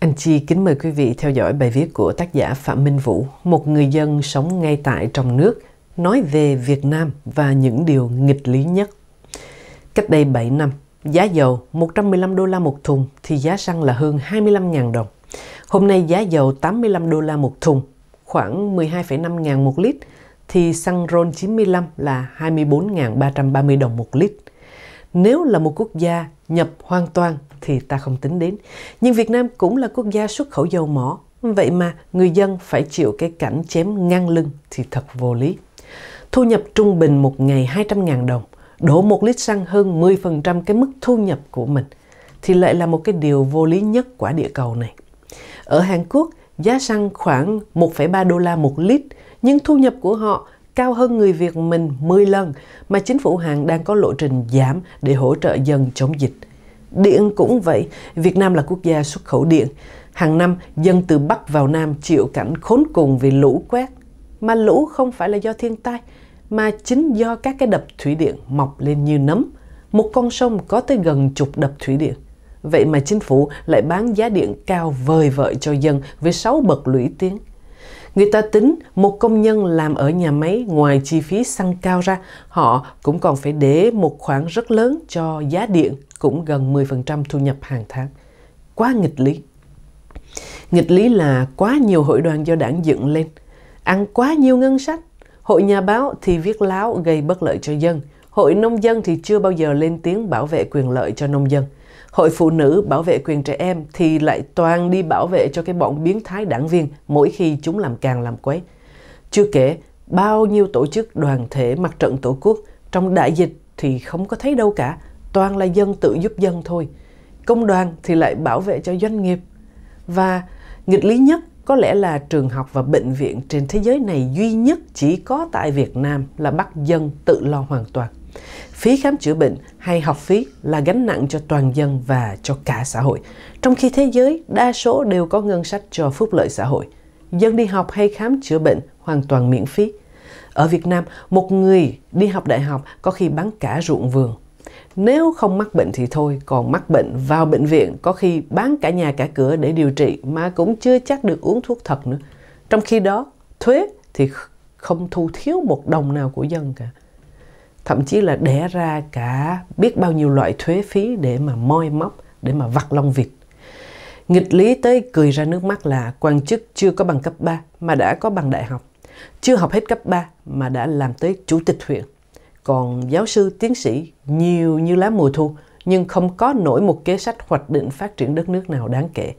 Anh Chi kính mời quý vị theo dõi bài viết của tác giả Phạm Minh Vũ, một người dân sống ngay tại trong nước, nói về Việt Nam và những điều nghịch lý nhất. Cách đây 7 năm, giá dầu 115 đô la một thùng thì giá xăng là hơn 25.000 đồng. Hôm nay giá dầu 85 đô la một thùng, khoảng 12,5 ngàn một lít, thì xăng RON 95 là 24.330 đồng một lít. Nếu là một quốc gia nhập hoàn toàn thì ta không tính đến. Nhưng Việt Nam cũng là quốc gia xuất khẩu dầu mỏ. Vậy mà người dân phải chịu cái cảnh chém ngang lưng thì thật vô lý. Thu nhập trung bình một ngày 200.000 đồng, đổ một lít xăng hơn 10% cái mức thu nhập của mình thì lại là một cái điều vô lý nhất quả địa cầu này. Ở Hàn Quốc, giá xăng khoảng 1,3 đô la một lít, nhưng thu nhập của họ cao hơn người Việt mình 10 lần mà chính phủ Hàn đang có lộ trình giảm để hỗ trợ dân chống dịch. Điện cũng vậy, Việt Nam là quốc gia xuất khẩu điện. Hàng năm, dân từ Bắc vào Nam chịu cảnh khốn cùng vì lũ quét. Mà lũ không phải là do thiên tai, mà chính do các cái đập thủy điện mọc lên như nấm. Một con sông có tới gần chục đập thủy điện. Vậy mà chính phủ lại bán giá điện cao vời vợi cho dân với 6 bậc lũy tiến. Người ta tính một công nhân làm ở nhà máy ngoài chi phí xăng cao ra, họ cũng còn phải để một khoản rất lớn cho giá điện cũng gần 10% thu nhập hàng tháng. Quá nghịch lý. Nghịch lý là quá nhiều hội đoàn do đảng dựng lên, ăn quá nhiều ngân sách. Hội nhà báo thì viết láo gây bất lợi cho dân, hội nông dân thì chưa bao giờ lên tiếng bảo vệ quyền lợi cho nông dân – Hội Phụ Nữ Bảo vệ quyền trẻ em thì lại toàn đi bảo vệ cho cái bọn biến thái đảng viên mỗi khi chúng làm càng làm quấy. Chưa kể, bao nhiêu tổ chức đoàn thể mặt trận tổ quốc trong đại dịch thì không có thấy đâu cả, toàn là dân tự giúp dân thôi. Công đoàn thì lại bảo vệ cho doanh nghiệp. Và nghịch lý nhất có lẽ là trường học và bệnh viện trên thế giới này duy nhất chỉ có tại Việt Nam là bắt dân tự lo hoàn toàn. Phí khám chữa bệnh hay học phí là gánh nặng cho toàn dân và cho cả xã hội, trong khi thế giới đa số đều có ngân sách cho phúc lợi xã hội. Dân đi học hay khám chữa bệnh hoàn toàn miễn phí. Ở Việt Nam, một người đi học đại học có khi bán cả ruộng vườn. Nếu không mắc bệnh thì thôi, còn mắc bệnh vào bệnh viện có khi bán cả nhà cả cửa để điều trị mà cũng chưa chắc được uống thuốc thật nữa. Trong khi đó, thuế thì không thu thiếu một đồng nào của dân cả thậm chí là đẻ ra cả biết bao nhiêu loại thuế phí để mà moi móc để mà vặt lông vịt nghịch lý tới cười ra nước mắt là quan chức chưa có bằng cấp 3 mà đã có bằng đại học chưa học hết cấp 3 mà đã làm tới chủ tịch huyện còn giáo sư tiến sĩ nhiều như lá mùa thu nhưng không có nổi một kế sách hoạch định phát triển đất nước nào đáng kể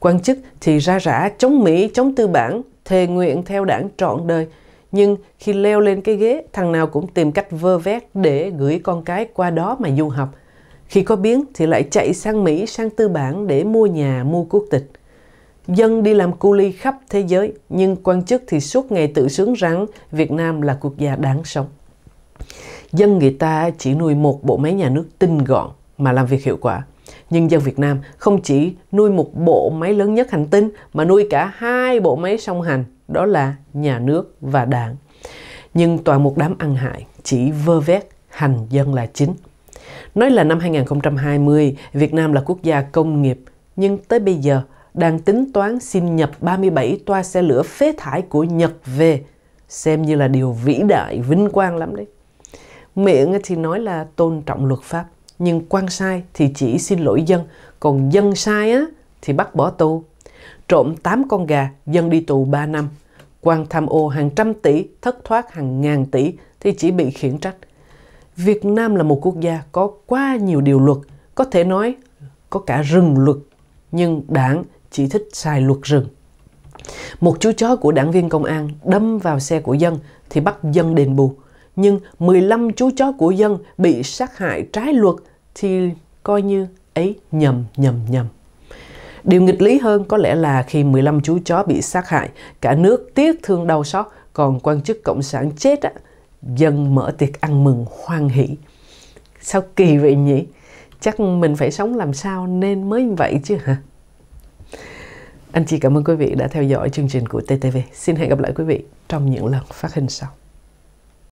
quan chức thì ra rã chống mỹ chống tư bản thề nguyện theo đảng trọn đời nhưng khi leo lên cái ghế, thằng nào cũng tìm cách vơ vét để gửi con cái qua đó mà du học. Khi có biến thì lại chạy sang Mỹ, sang tư bản để mua nhà, mua quốc tịch. Dân đi làm cu ly khắp thế giới, nhưng quan chức thì suốt ngày tự sướng rằng Việt Nam là quốc gia đáng sống. Dân người ta chỉ nuôi một bộ máy nhà nước tinh gọn mà làm việc hiệu quả. Nhưng dân Việt Nam không chỉ nuôi một bộ máy lớn nhất hành tinh mà nuôi cả hai bộ máy song hành – đó là nhà nước và đảng. Nhưng toàn một đám ăn hại, chỉ vơ vét, hành dân là chính. Nói là năm 2020, Việt Nam là quốc gia công nghiệp, nhưng tới bây giờ đang tính toán xin nhập 37 toa xe lửa phế thải của Nhật về, xem như là điều vĩ đại, vinh quang lắm đấy. Miệng thì nói là tôn trọng luật pháp, nhưng quan sai thì chỉ xin lỗi dân, còn dân sai á thì bắt bỏ tù trộm 8 con gà, dân đi tù 3 năm. quan tham ô hàng trăm tỷ, thất thoát hàng ngàn tỷ thì chỉ bị khiển trách. Việt Nam là một quốc gia có quá nhiều điều luật, có thể nói có cả rừng luật, nhưng đảng chỉ thích xài luật rừng. Một chú chó của đảng viên công an đâm vào xe của dân thì bắt dân đền bù. Nhưng 15 chú chó của dân bị sát hại trái luật thì coi như ấy nhầm nhầm nhầm. Điều nghịch lý hơn có lẽ là khi 15 chú chó bị sát hại, cả nước tiếc thương đau xót, còn quan chức cộng sản chết á, dân mở tiệc ăn mừng hoan hỷ. Sao kỳ vậy nhỉ? Chắc mình phải sống làm sao nên mới vậy chứ hả? Anh chị cảm ơn quý vị đã theo dõi chương trình của TTV. Xin hẹn gặp lại quý vị trong những lần phát hình sau.